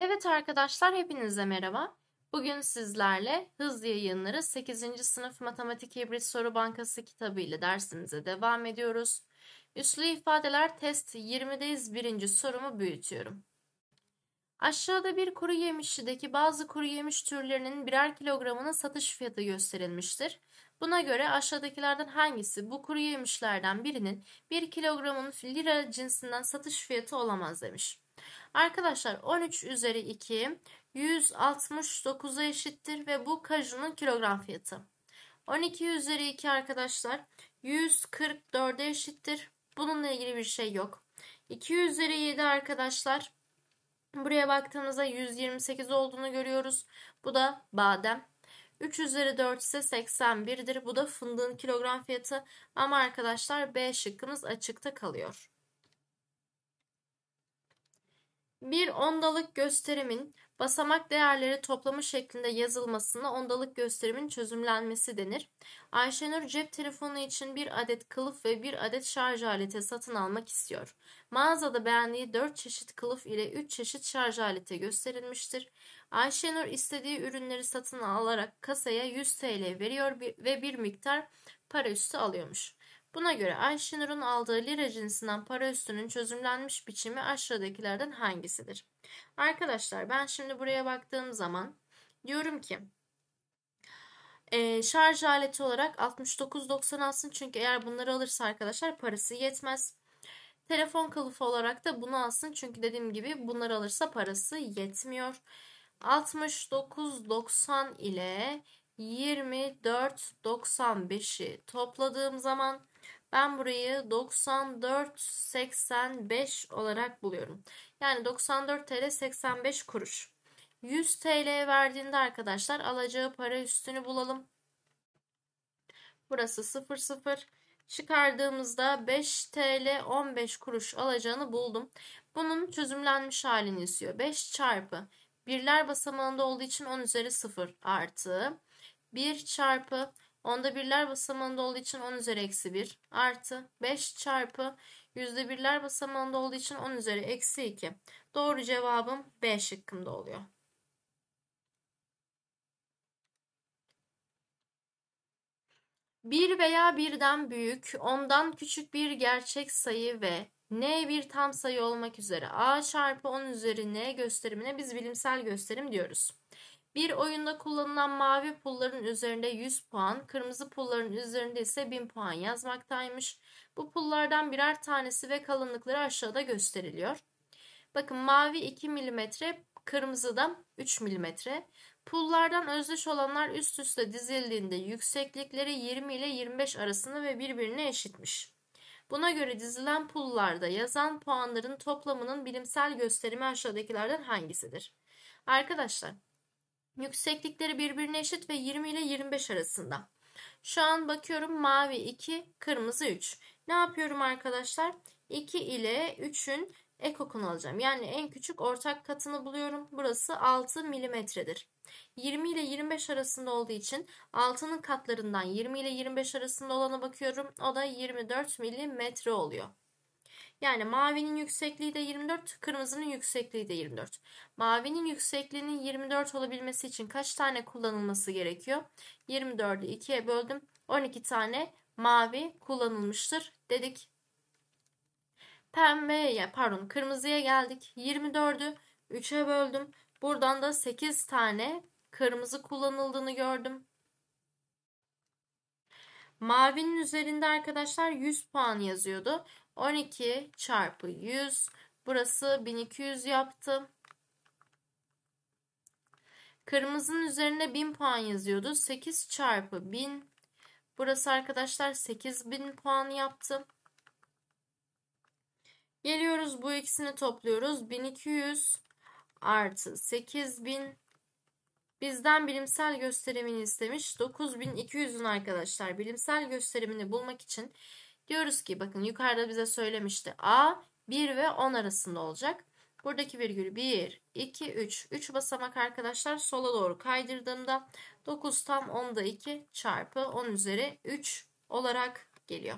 Evet arkadaşlar hepinize merhaba. Bugün sizlerle hızlı Yayınları 8. Sınıf Matematik Hibrit Soru Bankası kitabı ile dersimize devam ediyoruz. Üslü ifadeler test 20'deyiz birinci sorumu büyütüyorum. Aşağıda bir kuru yemişçideki bazı kuru yemiş türlerinin birer kilogramının satış fiyatı gösterilmiştir. Buna göre aşağıdakilerden hangisi bu kuru yemişlerden birinin 1 kilogramın lira cinsinden satış fiyatı olamaz demiş. Arkadaşlar 13 üzeri 2 169'a eşittir ve bu kajunun kilogram fiyatı. 12 üzeri 2 arkadaşlar 144'e eşittir. Bununla ilgili bir şey yok. 2 üzeri 7 arkadaşlar buraya baktığımızda 128 olduğunu görüyoruz. Bu da badem. 3 üzeri 4 ise 81'dir. Bu da fındığın kilogram fiyatı. Ama arkadaşlar B şıkkımız açıkta kalıyor. Bir ondalık gösterimin Basamak değerleri toplamı şeklinde yazılmasına ondalık gösterimin çözümlenmesi denir. Ayşenur cep telefonu için bir adet kılıf ve bir adet şarj aleti satın almak istiyor. Mağazada beğendiği 4 çeşit kılıf ile 3 çeşit şarj aleti gösterilmiştir. Ayşenur istediği ürünleri satın alarak kasaya 100 TL veriyor ve bir miktar para üstü alıyormuş. Buna göre Ayşenur'un aldığı lira cinsinden para üstünün çözümlenmiş biçimi aşağıdakilerden hangisidir? Arkadaşlar ben şimdi buraya baktığım zaman diyorum ki e, şarj aleti olarak 69.90 alsın. Çünkü eğer bunları alırsa arkadaşlar parası yetmez. Telefon kılıfı olarak da bunu alsın. Çünkü dediğim gibi bunları alırsa parası yetmiyor. 69.90 ile 24.95'i topladığım zaman ben burayı 94.85 olarak buluyorum. Yani 94 TL 85 kuruş. 100 TL verdiğinde arkadaşlar alacağı para üstünü bulalım. Burası 00 Çıkardığımızda 5 TL 15 kuruş alacağını buldum. Bunun çözümlenmiş halini istiyor. 5 çarpı birler basamağında olduğu için 10 üzeri 0 artı 1 çarpı Onda birler basamağında olduğu için 10 üzeri eksi 1 artı 5 çarpı yüzde birler basamağında olduğu için 10 üzeri eksi 2. Doğru cevabım B şıkkımda oluyor. Bir veya birden büyük, ondan küçük bir gerçek sayı ve n bir tam sayı olmak üzere a çarpı 10 üzeri n gösterimine biz bilimsel gösterim diyoruz. Bir oyunda kullanılan mavi pulların üzerinde 100 puan, kırmızı pulların üzerinde ise 1000 puan yazmaktaymış. Bu pullardan birer tanesi ve kalınlıkları aşağıda gösteriliyor. Bakın mavi 2 mm, kırmızı da 3 mm. Pullardan özdeş olanlar üst üste dizildiğinde yükseklikleri 20 ile 25 arasında ve birbirine eşitmiş. Buna göre dizilen pullarda yazan puanların toplamının bilimsel gösterimi aşağıdakilerden hangisidir? Arkadaşlar Yükseklikleri birbirine eşit ve 20 ile 25 arasında. Şu an bakıyorum mavi 2, kırmızı 3. Ne yapıyorum arkadaşlar? 2 ile 3'ün ekokunu alacağım. Yani en küçük ortak katını buluyorum. Burası 6 milimetredir. 20 ile 25 arasında olduğu için 6'nın katlarından 20 ile 25 arasında olana bakıyorum. O da 24 milimetre oluyor. Yani mavinin yüksekliği de 24, kırmızının yüksekliği de 24. Mavinin yüksekliğinin 24 olabilmesi için kaç tane kullanılması gerekiyor? 24'ü 2'ye böldüm. 12 tane mavi kullanılmıştır dedik. Pembeye, ya pardon kırmızıya geldik. 24'ü 3'e böldüm. Buradan da 8 tane kırmızı kullanıldığını gördüm. Mavinin üzerinde arkadaşlar 100 puan yazıyordu. 12 çarpı 100. Burası 1200 yaptı. Kırmızının üzerine 1000 puan yazıyordu. 8 çarpı 1000. Burası arkadaşlar 8000 puan yaptı. Geliyoruz bu ikisini topluyoruz. 1200 artı 8000 bizden bilimsel gösterimini istemiş. 9200'ün arkadaşlar bilimsel gösterimini bulmak için Diyoruz ki bakın yukarıda bize söylemişti. A 1 ve 10 arasında olacak. Buradaki virgül 1, 2, 3. 3 basamak arkadaşlar sola doğru kaydırdığımda 9 tam 10'da 2 çarpı 10 üzeri 3 olarak geliyor.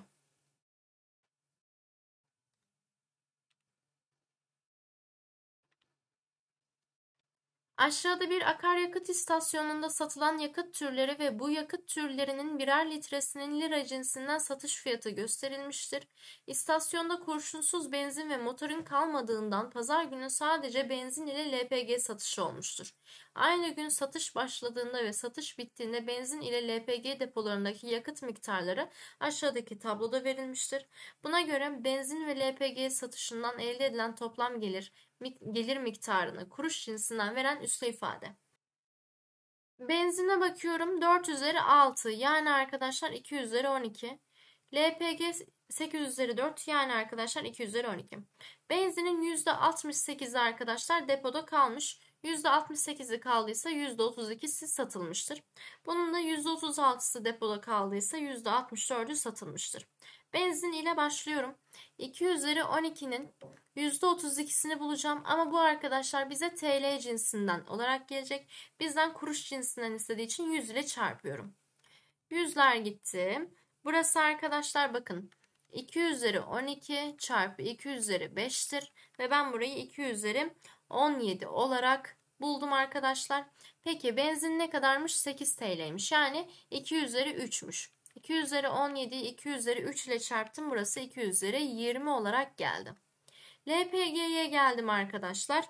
Aşağıda bir akaryakıt istasyonunda satılan yakıt türleri ve bu yakıt türlerinin birer litresinin lira cinsinden satış fiyatı gösterilmiştir. İstasyonda kurşunsuz benzin ve motorun kalmadığından pazar günü sadece benzin ile LPG satışı olmuştur. Aynı gün satış başladığında ve satış bittiğinde benzin ile LPG depolarındaki yakıt miktarları aşağıdaki tabloda verilmiştir. Buna göre benzin ve LPG satışından elde edilen toplam gelir gelir miktarını kuruş cinsinden veren üslü ifade. Benzine bakıyorum 4 üzeri 6 yani arkadaşlar 2 üzeri 12. LPG 800 üzeri 4 yani arkadaşlar 2 üzeri 12. Benzinin %68'i arkadaşlar depoda kalmış. %68'i kaldıysa %32'si satılmıştır. Bunun da %36'sı depoda kaldıysa %64'ü satılmıştır. Benzin ile başlıyorum. 2 üzeri 12'nin %32'sini bulacağım ama bu arkadaşlar bize TL cinsinden olarak gelecek. Bizden kuruş cinsinden istediği için 100 ile çarpıyorum. 100'ler gitti. Burası arkadaşlar bakın 2 üzeri 12 çarpı 2 üzeri 5'tir. Ve ben burayı 2 üzeri 17 olarak buldum arkadaşlar. Peki benzin ne kadarmış? 8 TL'ymiş. Yani 2 üzeri 3'müş. 2 üzeri 17'yi 2 üzeri 3 ile çarptım. Burası 2 üzeri 20 olarak geldi. LPG'ye geldim arkadaşlar.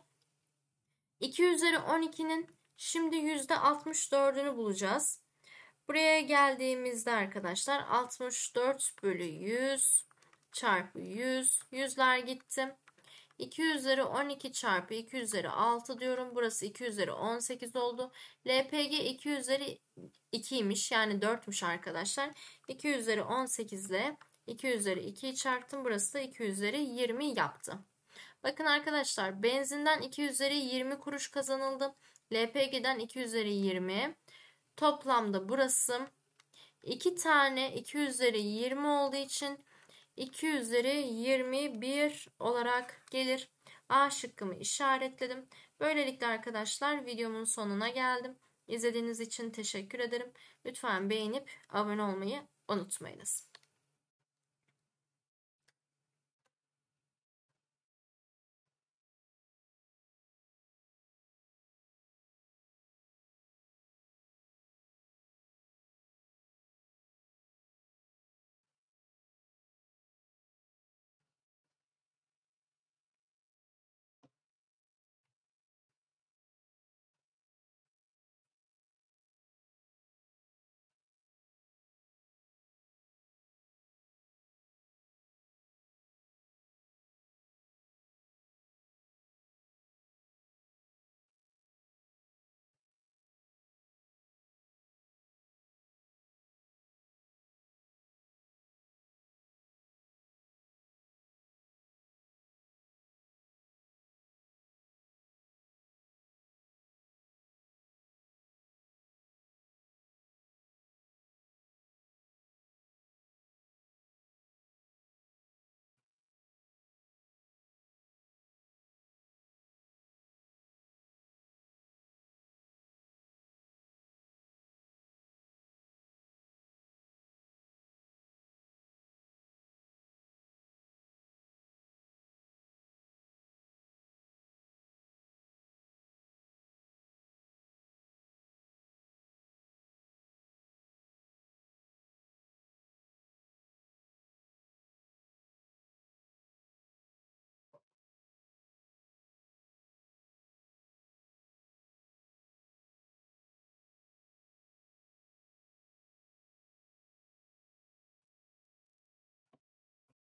2 üzeri 12'nin şimdi %64'ünü bulacağız. Buraya geldiğimizde arkadaşlar 64 bölü 100 çarpı 100. Yüzler gitti. 2 üzeri 12 çarpı 2 üzeri 6 diyorum. Burası 2 üzeri 18 oldu. LPG 2 üzeri 2'ymiş yani 4'müş arkadaşlar. 2 üzeri 18 ile 2 üzeri 2'yi çarptım. Burası da 2 üzeri 20 yaptı. Bakın arkadaşlar benzinden 2 üzeri 20 kuruş kazanıldı. LPG'den 2 üzeri 20. Toplamda burası 2 tane 2 üzeri 20 olduğu için 2 üzeri 21 olarak gelir. A şıkkımı işaretledim. Böylelikle arkadaşlar videomun sonuna geldim. İzlediğiniz için teşekkür ederim. Lütfen beğenip abone olmayı unutmayınız.